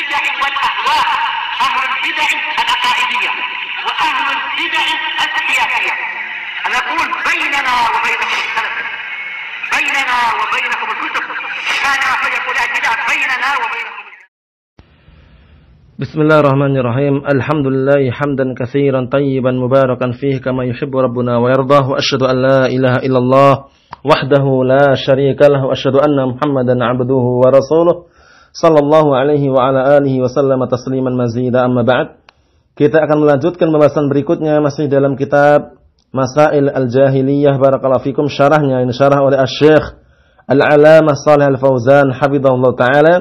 البدع والاهواء اهل البدع العقائديه واهل البدع السياسيه انا اقول بيننا وبينكم السلف بيننا وبينكم الكتب كان يقول البدع بيننا وبينكم بسم الله الرحمن الرحيم الحمد لله حمدا كثيرا طيبا مباركا فيه كما يحب ربنا ويرضاه وأشهد أن لا إله إلا الله وحده لا شريك له وأشهد أن محمدا عبده ورسوله sallallahu alaihi wa ala alihi wasallam tasliman mazida amma ba'd. Kita akan melanjutkan pembahasan berikutnya masih dalam kitab Masail Al-Jahiliyah barakallahu fikum syarahnya ini syarah oleh Asy-Syaikh Al-Alamah Shalih Al-Fauzan hafizahullah taala.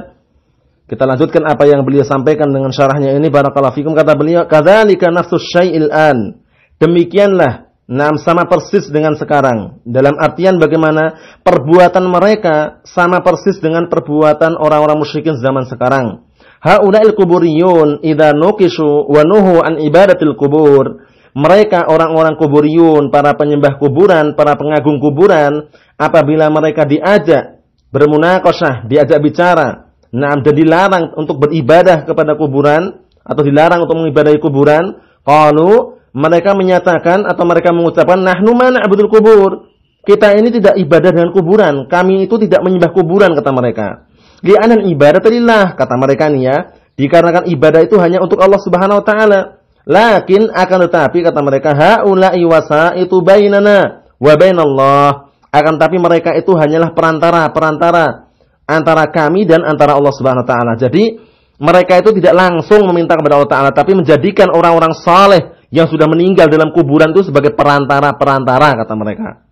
Kita lanjutkan apa yang beliau sampaikan dengan syarahnya ini barakallahu fikum kata beliau kadzalika nafsus syai'il an. Demikianlah Nah, sama persis dengan sekarang. Dalam artian bagaimana perbuatan mereka sama persis dengan perbuatan orang-orang musyrikin zaman sekarang. Haula'il kuburiyun idza nukishu wa nuhu an ibadatil kubur. Mereka orang-orang kuburiyun, para penyembah kuburan, para pengagung kuburan, apabila mereka diajak bermunakosah, diajak bicara, nah dan dilarang untuk beribadah kepada kuburan atau dilarang untuk mengibadahi kuburan, kalau mereka menyatakan atau mereka mengucapkan nahnu mana abdul kubur. Kita ini tidak ibadah dengan kuburan. Kami itu tidak menyembah kuburan kata mereka. Li'anan terilah, kata mereka nih ya. Dikarenakan ibadah itu hanya untuk Allah Subhanahu wa taala. Lakin akan tetapi kata mereka haula iwasa itu bainana wa bainallah. Akan tetapi mereka itu hanyalah perantara-perantara antara kami dan antara Allah Subhanahu wa taala. Jadi mereka itu tidak langsung meminta kepada Allah taala tapi menjadikan orang-orang saleh yang sudah meninggal dalam kuburan itu sebagai perantara-perantara kata mereka.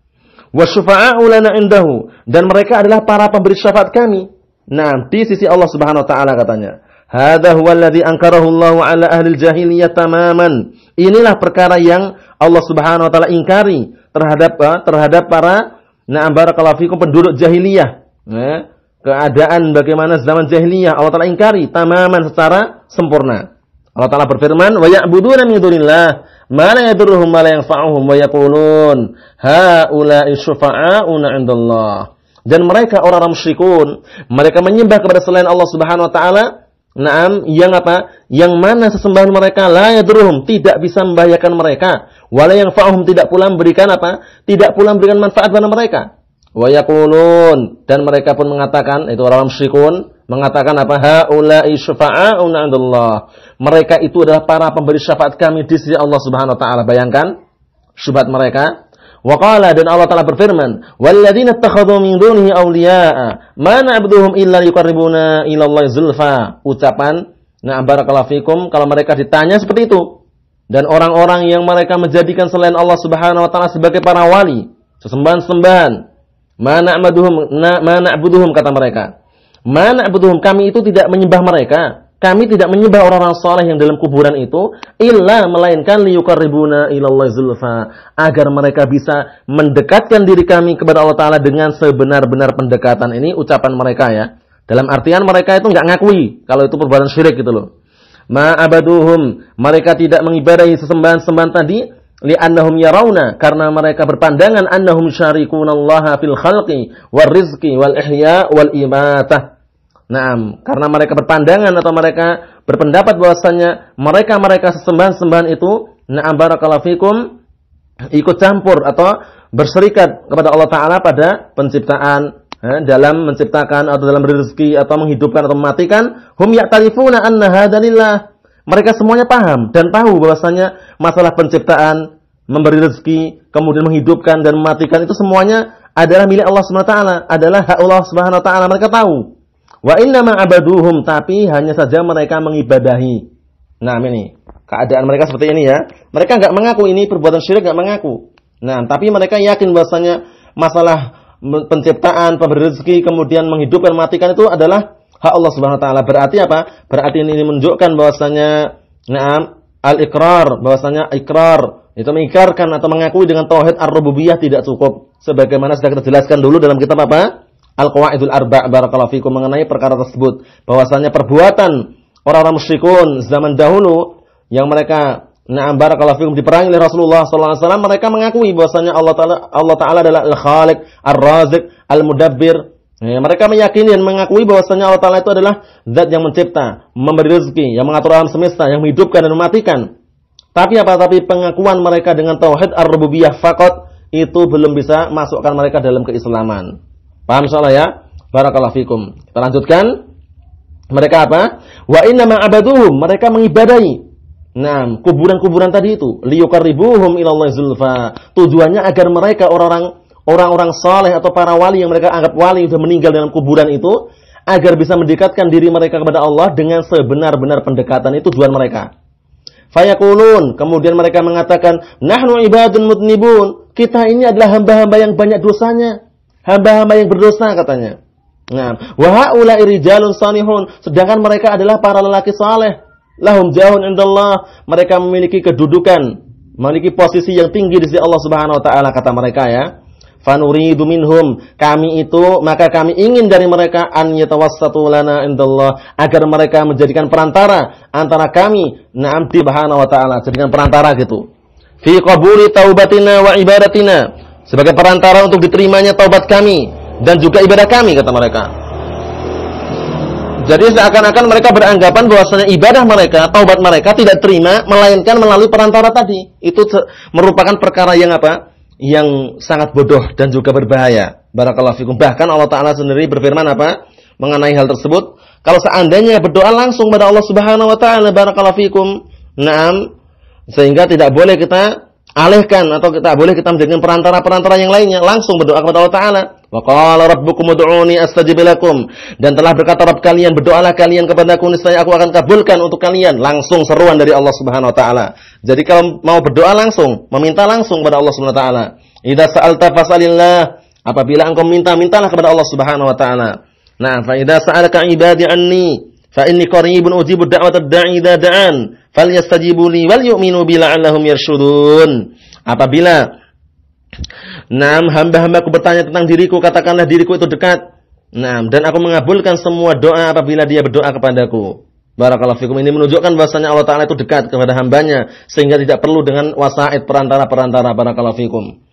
Wasyufa'a'u indahu dan mereka adalah para pemberi syafaat kami. nanti sisi Allah Subhanahu wa taala katanya. Hadza huwa alladhi ankarahu Allah 'ala ahli jahiliyah tamaman. Inilah perkara yang Allah Subhanahu wa taala ingkari terhadap eh, terhadap para na'am barakallahu fikum penduduk jahiliyah. Ya. keadaan bagaimana zaman jahiliyah Allah taala ingkari tamaman secara sempurna. Allah Ta'ala berfirman, "Wa ya'buduna min dunillah ma la yadurruhum ma la yanfa'uhum wa yaqulun haula'i syufa'auna 'indallah." Dan mereka orang-orang musyrikun, mereka menyembah kepada selain Allah Subhanahu wa taala, na'am, yang apa? Yang mana sesembahan mereka la yadurruhum, tidak bisa membahayakan mereka, wala yang yanfa'uhum, tidak pula memberikan apa? Tidak pula memberikan manfaat pada mereka. Wayakulun dan mereka pun mengatakan itu orang musyrikun mengatakan apa haula'i syafa'una 'indallah. Mereka itu adalah para pemberi syafaat kami di sisi Allah Subhanahu wa taala. Bayangkan syubhat mereka. Waqala dan Allah taala berfirman, "Walladzina ittakhadhu min dunihi awliya'a ma na'buduhum illa liqarribuna ila Allah zulfa." Ucapan Nah barakallahu fikum kalau mereka ditanya seperti itu. Dan orang-orang yang mereka menjadikan selain Allah Subhanahu wa taala sebagai para wali, sesembahan-sembahan, Mana abduhum Mana abduhum? kata mereka. Mana abduhum kami itu tidak menyembah mereka. Kami tidak menyembah orang-orang soleh yang dalam kuburan itu illa melainkan ribuna ilallah zulfa agar mereka bisa mendekatkan diri kami kepada Allah taala dengan sebenar-benar pendekatan ini ucapan mereka ya. Dalam artian mereka itu nggak ngakui kalau itu perbuatan syirik gitu loh. Ma abaduhum mereka tidak mengibadahi sesembahan-sembahan tadi li'annahum yarawna karena mereka berpandangan annahum syarikunallaha fil khalqi war rizqi wal ihya wal imatah. Naam, karena mereka berpandangan atau mereka berpendapat bahwasanya mereka-mereka sesembahan-sembahan itu na'am barakallahu fikum ikut campur atau berserikat kepada Allah taala pada penciptaan eh, dalam menciptakan atau dalam rezeki atau menghidupkan atau mematikan hum ya'tarifuna anna hadzalillah mereka semuanya paham dan tahu bahwasanya masalah penciptaan, memberi rezeki, kemudian menghidupkan dan mematikan itu semuanya adalah milik Allah Subhanahu wa taala, adalah hak Allah Subhanahu wa taala. Mereka tahu. Wa inna ma'abaduhum tapi hanya saja mereka mengibadahi. Nah, ini keadaan mereka seperti ini ya. Mereka nggak mengaku ini perbuatan syirik nggak mengaku. Nah, tapi mereka yakin bahwasanya masalah penciptaan, pemberi rezeki, kemudian menghidupkan, matikan itu adalah hak Allah Subhanahu wa taala. Berarti apa? Berarti ini menunjukkan bahwasanya na'am al-iqrar, bahwasanya ikrar itu mengikarkan atau mengakui dengan tauhid ar-rububiyah tidak cukup sebagaimana sudah kita jelaskan dulu dalam kitab apa? Al-Qawaidul Arba' barakallahu fikum mengenai perkara tersebut bahwasanya perbuatan orang-orang musyrikun zaman dahulu yang mereka Na'am barakallahu fikum diperangi oleh Rasulullah sallallahu mereka mengakui bahwasanya Allah taala Allah taala adalah al-Khaliq, al razik al-Mudabbir, Ya, mereka meyakini dan mengakui bahwasanya Allah Ta'ala itu adalah zat yang mencipta, memberi rezeki, yang mengatur alam semesta, yang menghidupkan dan mematikan. Tapi apa? Tapi pengakuan mereka dengan tauhid ar-rububiyah fakot itu belum bisa masukkan mereka dalam keislaman. Paham soal ya? Barakallahu fikum. Kita lanjutkan. Mereka apa? Wa inna ma'abaduhum, mereka mengibadai. Nah, kuburan-kuburan tadi itu, Liukarribuhum ilallah ilallah zulfa. Tujuannya agar mereka orang-orang orang-orang saleh atau para wali yang mereka anggap wali sudah meninggal dalam kuburan itu agar bisa mendekatkan diri mereka kepada Allah dengan sebenar-benar pendekatan itu tujuan mereka. Fayakulun, kemudian mereka mengatakan, nahnu ibadun mutnibun, kita ini adalah hamba-hamba yang banyak dosanya, hamba-hamba yang berdosa katanya. Nah, wahaula irijalun sanihun, sedangkan mereka adalah para lelaki saleh, lahum jahun indallah, mereka memiliki kedudukan, memiliki posisi yang tinggi di sisi Allah Subhanahu wa taala kata mereka ya fanuridu minhum kami itu maka kami ingin dari mereka an yatawassatu lana indallah agar mereka menjadikan perantara antara kami na'am bahana wa taala jadikan perantara gitu fi qabuli taubatina wa ibadatina sebagai perantara untuk diterimanya taubat kami dan juga ibadah kami kata mereka jadi seakan-akan mereka beranggapan bahwasanya ibadah mereka, taubat mereka tidak terima melainkan melalui perantara tadi. Itu merupakan perkara yang apa? yang sangat bodoh dan juga berbahaya. Barakallahu fikum. Bahkan Allah Taala sendiri berfirman apa? mengenai hal tersebut. Kalau seandainya berdoa langsung pada Allah Subhanahu wa taala barakallahu fikum. Naam. Sehingga tidak boleh kita alihkan atau kita boleh kita menjadikan perantara-perantara yang lainnya langsung berdoa kepada Allah taala. Wa qala rabbukum ud'uni astajib lakum dan telah berkata Rabb kalian berdoalah kalian kepada aku niscaya aku akan kabulkan untuk kalian langsung seruan dari Allah Subhanahu wa taala. Jadi kalau mau berdoa langsung, meminta langsung kepada Allah Subhanahu wa taala. Idza sa'alta fas'alillah. Apabila engkau minta, mintalah kepada Allah Subhanahu wa taala. Nah, fa idza sa'alaka ibadi anni fa inni qaribun ujibu da'watad da'i idza da'an falyastajibu wal yu'minu bila la'allahum yarshudun. Apabila Naam, hamba-hambaku bertanya tentang diriku, katakanlah diriku itu dekat. Naam, dan aku mengabulkan semua doa apabila dia berdoa kepadaku. Barakallahu fikum. Ini menunjukkan bahasanya Allah Ta'ala itu dekat kepada hambanya. Sehingga tidak perlu dengan wasa'id perantara-perantara. Barakallahu fikum.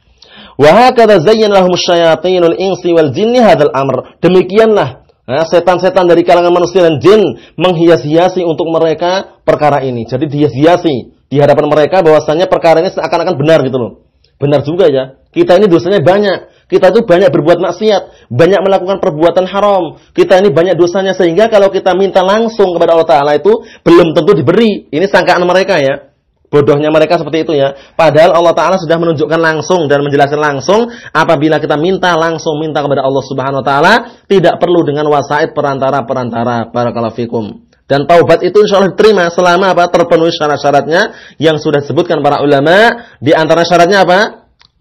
kata zayyan lahum syayatinul insi wal jinni hadal amr. Demikianlah setan-setan dari kalangan manusia dan jin menghias-hiasi untuk mereka perkara ini. Jadi dihias-hiasi di hadapan mereka bahwasanya perkara ini seakan-akan benar gitu loh. Benar juga ya. Kita ini dosanya banyak. Kita itu banyak berbuat maksiat, banyak melakukan perbuatan haram. Kita ini banyak dosanya sehingga kalau kita minta langsung kepada Allah Taala itu belum tentu diberi. Ini sangkaan mereka ya. Bodohnya mereka seperti itu ya. Padahal Allah Taala sudah menunjukkan langsung dan menjelaskan langsung apabila kita minta langsung minta kepada Allah Subhanahu wa taala tidak perlu dengan wasaid perantara-perantara. Barakallahu fikum. Dan taubat itu insya Allah diterima selama apa? Terpenuhi syarat-syaratnya yang sudah disebutkan para ulama. Di antara syaratnya apa?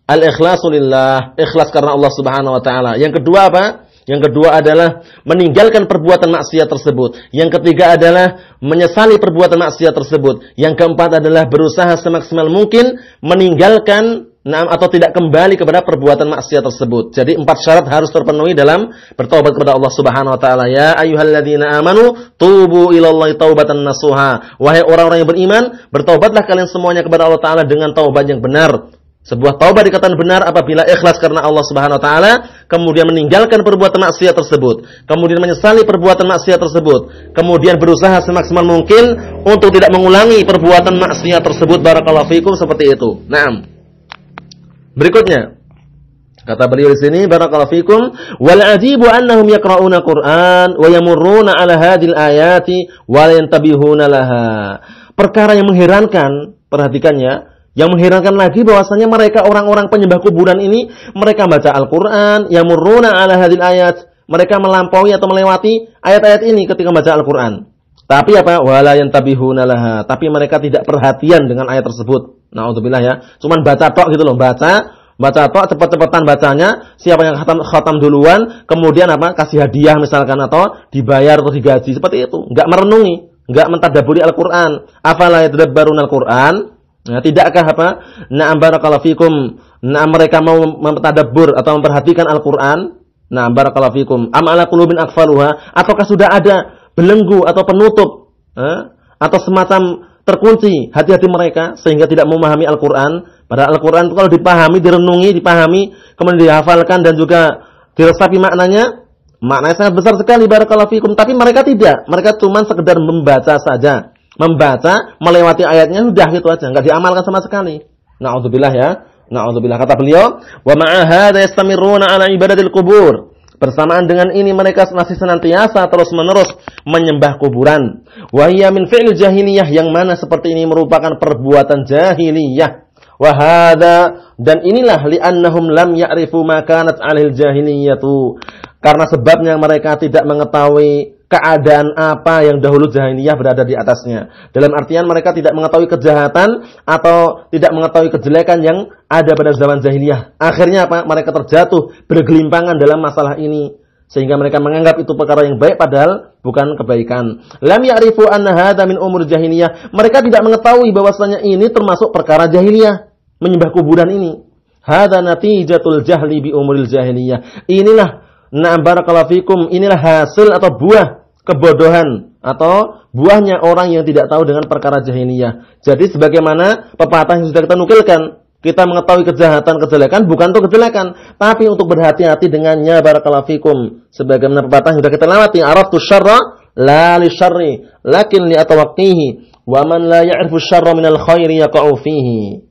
al ikhlasulillah Ikhlas karena Allah subhanahu wa ta'ala. Yang kedua apa? Yang kedua adalah meninggalkan perbuatan maksiat tersebut. Yang ketiga adalah menyesali perbuatan maksiat tersebut. Yang keempat adalah berusaha semaksimal mungkin meninggalkan nam atau tidak kembali kepada perbuatan maksiat tersebut. Jadi empat syarat harus terpenuhi dalam bertobat kepada Allah Subhanahu wa taala. Ya ayyuhalladzina amanu tubu ilallahi taubatan nasuha. Wahai orang-orang yang beriman, bertobatlah kalian semuanya kepada Allah taala dengan taubat yang benar. Sebuah taubat dikatakan benar apabila ikhlas karena Allah Subhanahu wa taala, kemudian meninggalkan perbuatan maksiat tersebut, kemudian menyesali perbuatan maksiat tersebut, kemudian berusaha semaksimal mungkin untuk tidak mengulangi perbuatan maksiat tersebut. Barakallahu fikum seperti itu. Naam. Berikutnya, Kata beliau di sini, barakallahu fikum, wal ajibu annahum yaqra'una Qur'an wa yamurruna 'ala hadhil ayati wa yantabihuna laha. Perkara yang mengherankan, perhatikannya, yang mengherankan lagi bahwasanya mereka orang-orang penyembah kuburan ini mereka baca Al-Qur'an, yamurruna 'ala hadhil ayat, mereka melampaui atau melewati ayat-ayat ini ketika baca Al-Qur'an. Tapi apa? Wala yantabihuna laha, tapi mereka tidak perhatian dengan ayat tersebut. Nauzubillah ya. Cuman baca tok gitu loh, baca baca tok cepet-cepetan bacanya, siapa yang khatam, khatam duluan, kemudian apa? kasih hadiah misalkan atau dibayar atau digaji seperti itu. Enggak merenungi, enggak mentadabburi Al-Qur'an. Afala yatadabbarun Al-Qur'an? Nah, tidakkah apa? Na'am barakallahu fikum. Nah, mereka mau mentadabbur atau memperhatikan Al-Qur'an? Nah, barakallahu fikum. Am ala qulubin akfaluha? Ataukah sudah ada belenggu atau penutup? Eh? Atau semacam terkunci hati-hati mereka sehingga tidak memahami Al-Qur'an. Padahal Al-Qur'an kalau dipahami, direnungi, dipahami, kemudian dihafalkan dan juga diresapi maknanya, maknanya sangat besar sekali barakallahu fikum, tapi mereka tidak. Mereka cuma sekedar membaca saja. Membaca, melewati ayatnya sudah gitu aja, nggak diamalkan sama sekali. Na'udzubillah ya. Na'udzubillah. kata beliau, "Wa ma'a hadza yastamirruna 'ala ibadatil kubur Bersamaan dengan ini mereka masih senantiasa terus-menerus menyembah kuburan. wahyamin min fi'l jahiliyah yang mana seperti ini merupakan perbuatan jahiliyah. wahada dan inilah li'annahum lam yakrifu ma kanat 'alil tu Karena sebabnya mereka tidak mengetahui keadaan apa yang dahulu jahiliyah berada di atasnya. Dalam artian mereka tidak mengetahui kejahatan atau tidak mengetahui kejelekan yang ada pada zaman jahiliyah. Akhirnya apa? Mereka terjatuh bergelimpangan dalam masalah ini sehingga mereka menganggap itu perkara yang baik padahal bukan kebaikan. Lam ya'rifu anna hadza min umur jahiliyah. Mereka tidak mengetahui bahwasanya ini termasuk perkara jahiliyah, menyembah kuburan ini. Hadza natijatul jahli bi umuril jahiliyah. Inilah na'am barakallahu fikum, inilah hasil atau buah kebodohan atau buahnya orang yang tidak tahu dengan perkara jahiliyah. Jadi sebagaimana pepatah yang sudah kita nukilkan, kita mengetahui kejahatan, kejelekan bukan untuk kejelekan, tapi untuk berhati-hati dengannya barakallahu fikum. Sebagaimana pepatah sudah kita lewati, araftu syarra la li syarri, lakin li atawaqqihi, wa man la ya'rifu syarra al khairi yaqa'u fihi.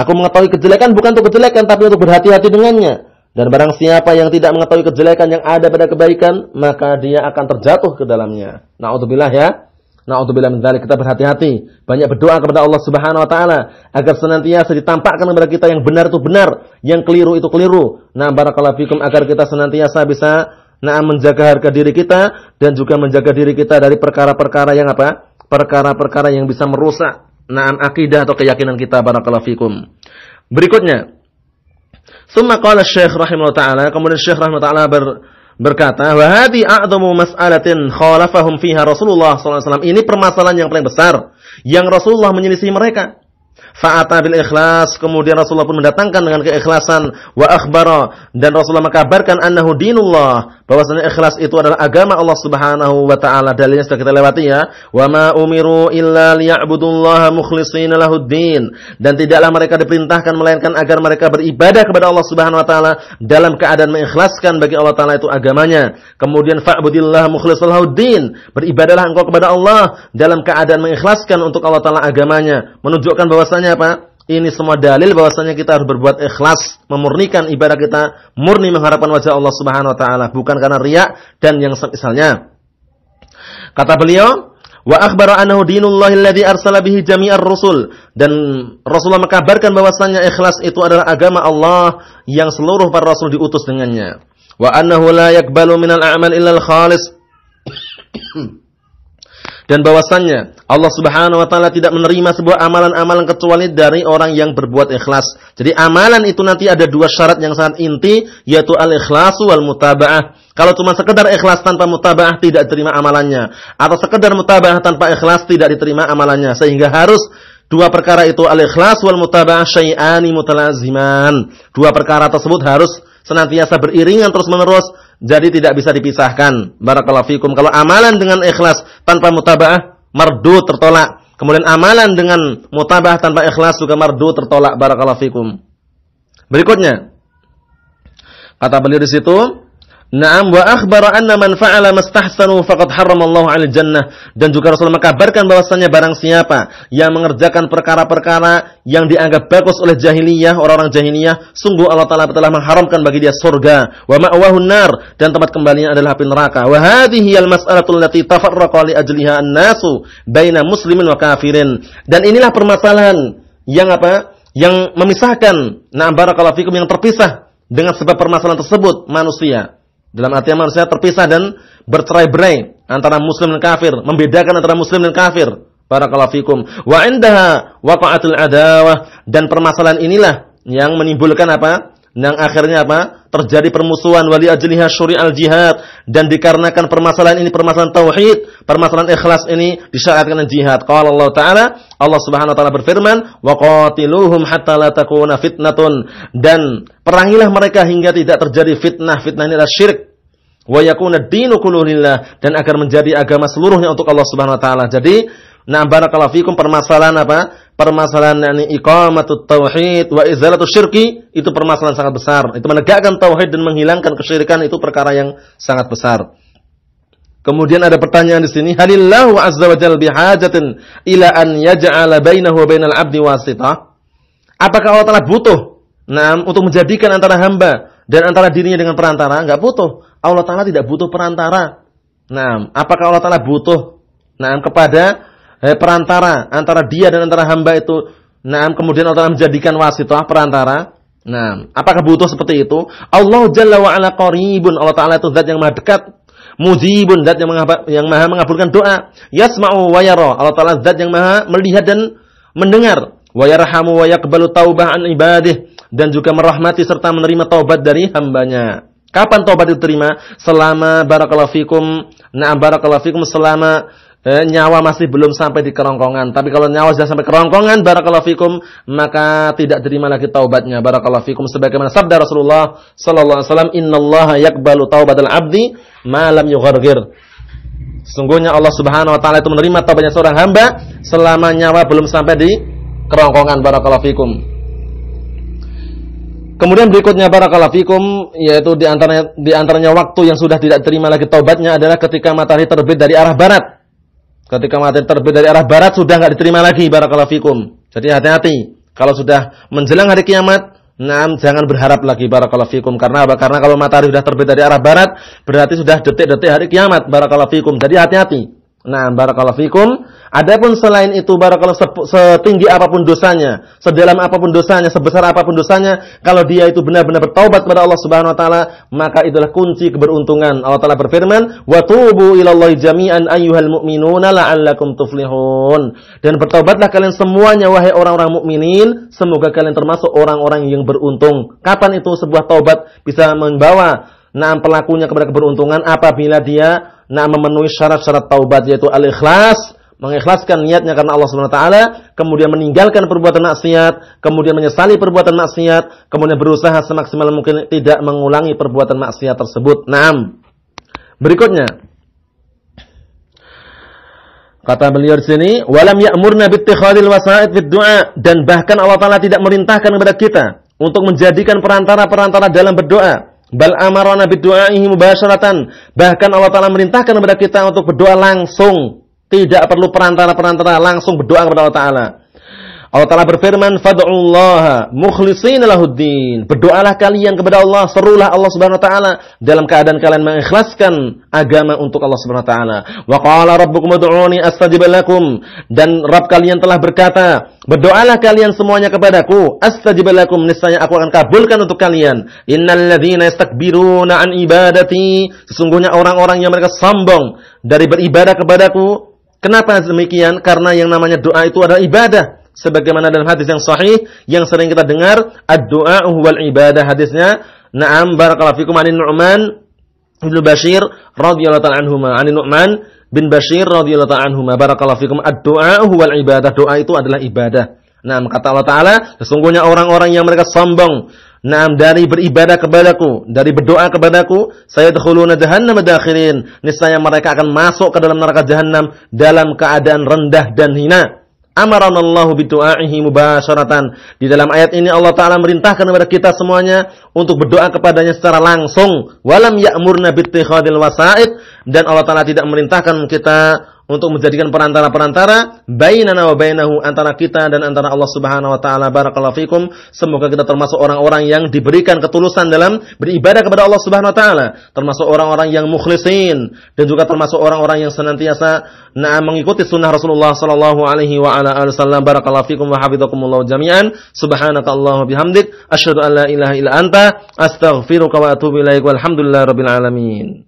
Aku mengetahui kejelekan bukan untuk kejelekan, tapi untuk berhati-hati dengannya. Dan barang siapa yang tidak mengetahui kejelekan yang ada pada kebaikan, maka dia akan terjatuh ke dalamnya. naudzubillah ya. Nah, min dzalik. Kita berhati-hati, banyak berdoa kepada Allah Subhanahu wa taala agar senantiasa ditampakkan kepada kita yang benar itu benar, yang keliru itu keliru. Nah, barakallahu fikum agar kita senantiasa bisa nah menjaga harga diri kita dan juga menjaga diri kita dari perkara-perkara yang apa? Perkara-perkara yang bisa merusak nah akidah atau keyakinan kita barakallahu fikum. Berikutnya, Summa qala Syekh rahimahullah taala, kemudian Syekh rahimahullah taala ber berkata, "Wahati a'dhamu mas'alatin khalafahum fiha Rasulullah SAW. Ini permasalahan yang paling besar yang Rasulullah menyelisih mereka. Fa'ata bil ikhlas, kemudian Rasulullah pun mendatangkan dengan keikhlasan wa akhbara dan Rasulullah mengkabarkan annahu dinullah, bahwasanya ikhlas itu adalah agama Allah Subhanahu wa taala. Dalilnya sudah kita lewati ya. Wa ma umiru illa liya'budullaha mukhlishina lahuddin. Dan tidaklah mereka diperintahkan melainkan agar mereka beribadah kepada Allah Subhanahu wa taala dalam keadaan mengikhlaskan bagi Allah taala itu agamanya. Kemudian fa'budillaha mukhlishal lahuddin. Beribadahlah engkau kepada Allah dalam keadaan mengikhlaskan untuk Allah taala agamanya. Menunjukkan bahwasanya apa? Ini semua dalil bahwasanya kita harus berbuat ikhlas, memurnikan ibadah kita, murni mengharapkan wajah Allah Subhanahu wa taala, bukan karena riak dan yang semisalnya. Kata beliau, wa akhbara annahu dinullahi alladhi arsala bihi jami'ar rusul dan Rasulullah mengkabarkan bahwasanya ikhlas itu adalah agama Allah yang seluruh para rasul diutus dengannya. Wa annahu la yakbalu minal a'mal illa al-khalis dan bahwasannya Allah Subhanahu wa taala tidak menerima sebuah amalan-amalan kecuali dari orang yang berbuat ikhlas. Jadi amalan itu nanti ada dua syarat yang sangat inti yaitu al-ikhlasu wal mutaba'ah. Kalau cuma sekedar ikhlas tanpa mutaba'ah tidak diterima amalannya atau sekedar mutaba'ah tanpa ikhlas tidak diterima amalannya sehingga harus Dua perkara itu al-ikhlas wal mutaba'ah syai'ani mutalaziman. Dua perkara tersebut harus senantiasa beriringan terus-menerus jadi tidak bisa dipisahkan. Barakallahu fikum. Kalau amalan dengan ikhlas tanpa mutabah merdu tertolak. Kemudian amalan dengan mutabah tanpa ikhlas juga merdu tertolak. Barakallahu fikum. Berikutnya kata beliau di situ Naam wa akhbara anna man fa'ala mastahsanu faqad haramallahu 'alal jannah dan juga Rasul mengkabarkan bahwasanya barang siapa yang mengerjakan perkara-perkara yang dianggap bagus oleh jahiliyah, orang-orang jahiliyah, sungguh Allah taala telah mengharamkan bagi dia surga wa ma'wahun nar dan tempat kembalinya adalah api neraka. Wa hadhihi al-mas'alatu allati tafarraqa li ajliha an-nasu baina muslimin wa kafirin. Dan inilah permasalahan yang apa? Yang memisahkan, na'am barakallahu fikum yang terpisah dengan sebab permasalahan tersebut manusia dalam artian manusia terpisah dan bercerai-berai antara muslim dan kafir, membedakan antara muslim dan kafir. para fikum. Wa indaha waqa'atul adawah dan permasalahan inilah yang menimbulkan apa? yang akhirnya apa? Terjadi permusuhan wali ajliha al jihad dan dikarenakan permasalahan ini permasalahan tauhid, permasalahan ikhlas ini disyariatkan jihad. Qala Allah Ta'ala, Allah Subhanahu wa taala berfirman, "Wa qatiluhum hatta la takuna fitnatun." Dan perangilah mereka hingga tidak terjadi fitnah. Fitnah ini adalah syirik. Wa yakuna dinu kulluhillah dan agar menjadi agama seluruhnya untuk Allah Subhanahu wa taala. Jadi, Nah, barakallahu fikum permasalahan apa? Permasalahan yakni iqamatut tauhid wa izalatu syirki itu permasalahan sangat besar. Itu menegakkan tauhid dan menghilangkan kesyirikan itu perkara yang sangat besar. Kemudian ada pertanyaan di sini, halillahu azza wa jalla bihajatin ila an yaj'ala bainahu wa bainal 'abdi wasitah? Apakah Allah Ta'ala butuh nah, untuk menjadikan antara hamba dan antara dirinya dengan perantara? Enggak butuh. Allah Ta'ala tidak butuh perantara. Nah, apakah Allah Ta'ala butuh nah, kepada eh, perantara antara dia dan antara hamba itu. Nah, kemudian Allah menjadikan wasitah perantara. Nah, apakah butuh seperti itu? Allah Jalla wa Ala qaribun. Allah Taala itu zat yang maha dekat. Mujibun zat yang, yang maha mengabulkan doa. Yasma'u wa yara. Allah Taala zat yang maha melihat dan mendengar. Wa yarhamu wa yakbalu taubah an ibadih dan juga merahmati serta menerima taubat dari hambanya. Kapan taubat diterima? Selama barakallahu fikum, na'am barakallahu fikum selama eh, nyawa masih belum sampai di kerongkongan. Tapi kalau nyawa sudah sampai kerongkongan, barakallahu fikum, maka tidak terima lagi taubatnya. Barakallahu fikum sebagaimana sabda Rasulullah sallallahu alaihi wasallam, "Innallaha yaqbalu taubatal 'abdi ma lam yughargir." Sungguhnya Allah Subhanahu wa taala itu menerima taubatnya seorang hamba selama nyawa belum sampai di kerongkongan. Barakallahu fikum. Kemudian berikutnya barakallahu fikum yaitu di antaranya di antaranya waktu yang sudah tidak terima lagi taubatnya adalah ketika matahari terbit dari arah barat Ketika matahari terbit dari arah barat sudah nggak diterima lagi barakallahu fikum. Jadi hati-hati. Kalau sudah menjelang hari kiamat, nah jangan berharap lagi barakallahu fikum karena apa? Karena kalau matahari sudah terbit dari arah barat, berarti sudah detik-detik hari kiamat barakallahu fikum. Jadi hati-hati. Nah, barakallahu fikum. Adapun selain itu barakallahu setinggi apapun dosanya, sedalam apapun dosanya, sebesar apapun dosanya, kalau dia itu benar-benar bertaubat kepada Allah Subhanahu wa taala, maka itulah kunci keberuntungan. Allah taala berfirman, "Wa tubu ilallahi jami'an ayyuhal mu'minuna la'allakum tuflihun." Dan bertaubatlah kalian semuanya wahai orang-orang mukminin, semoga kalian termasuk orang-orang yang beruntung. Kapan itu sebuah taubat bisa membawa nah pelakunya kepada keberuntungan apabila dia nah memenuhi syarat-syarat taubat yaitu al-ikhlas, mengikhlaskan niatnya karena Allah Subhanahu wa taala, kemudian meninggalkan perbuatan maksiat, kemudian menyesali perbuatan maksiat, kemudian berusaha semaksimal mungkin tidak mengulangi perbuatan maksiat tersebut. Naam. Berikutnya Kata beliau di sini, "Walam ya'murna bittikhadil wasa'id fit du'a" dan bahkan Allah Taala tidak merintahkan kepada kita untuk menjadikan perantara-perantara dalam berdoa. Bal amarana bidu'aihi mubasyaratan. Bahkan Allah Ta'ala merintahkan kepada kita untuk berdoa langsung. Tidak perlu perantara-perantara, langsung berdoa kepada Allah Ta'ala. Allah Ta'ala berfirman, Fad'ullaha mukhlisin lahuddin. Berdoalah kalian kepada Allah, serulah Allah Subhanahu Wa Ta'ala dalam keadaan kalian mengikhlaskan agama untuk Allah Subhanahu Wa Ta'ala. Wa qala rabbukum ud'uni astajib lakum. Dan Rabb kalian telah berkata, berdoalah kalian semuanya kepadaku, astajib lakum, niscaya aku akan kabulkan untuk kalian. Innal ladzina yastakbiruna an ibadati. Sesungguhnya orang-orang yang mereka sombong dari beribadah kepadaku, Kenapa demikian? Karena yang namanya doa itu adalah ibadah sebagaimana dalam hadis yang sahih yang sering kita dengar ad-du'a wal ibadah hadisnya na'am barakallahu fikum anin Nu'man bin Bashir radhiyallahu ta'ala anhuma anin Nu'man bin Bashir radhiyallahu ta'ala anhuma barakallahu fikum ad-du'a wal ibadah doa itu adalah ibadah Nah, kata Allah Ta'ala, sesungguhnya orang-orang yang mereka sombong, nah, dari beribadah kepadaku, dari berdoa kepadaku, saya dahuluna jahannam dakhirin. Niscaya mereka akan masuk ke dalam neraka jahannam dalam keadaan rendah dan hina. Amaranallahu bidu'aihi mubasharatan. Di dalam ayat ini Allah Ta'ala merintahkan kepada kita semuanya untuk berdoa kepadanya secara langsung. Walam ya'murna bittikhadil wasa'id. Dan Allah Ta'ala tidak merintahkan kita untuk menjadikan perantara-perantara bainana wa bainahu antara kita dan antara Allah Subhanahu wa taala barakallahu fikum semoga kita termasuk orang-orang yang diberikan ketulusan dalam beribadah kepada Allah Subhanahu wa taala termasuk orang-orang yang mukhlisin dan juga termasuk orang-orang yang senantiasa na'am mengikuti sunnah Rasulullah sallallahu alaihi wa ala alihi wasallam barakallahu fikum wa hafizakumullah jami'an subhanakallahumma bihamdik asyhadu an la ilaha illa anta astaghfiruka wa atubu ilaik walhamdulillahi rabbil alamin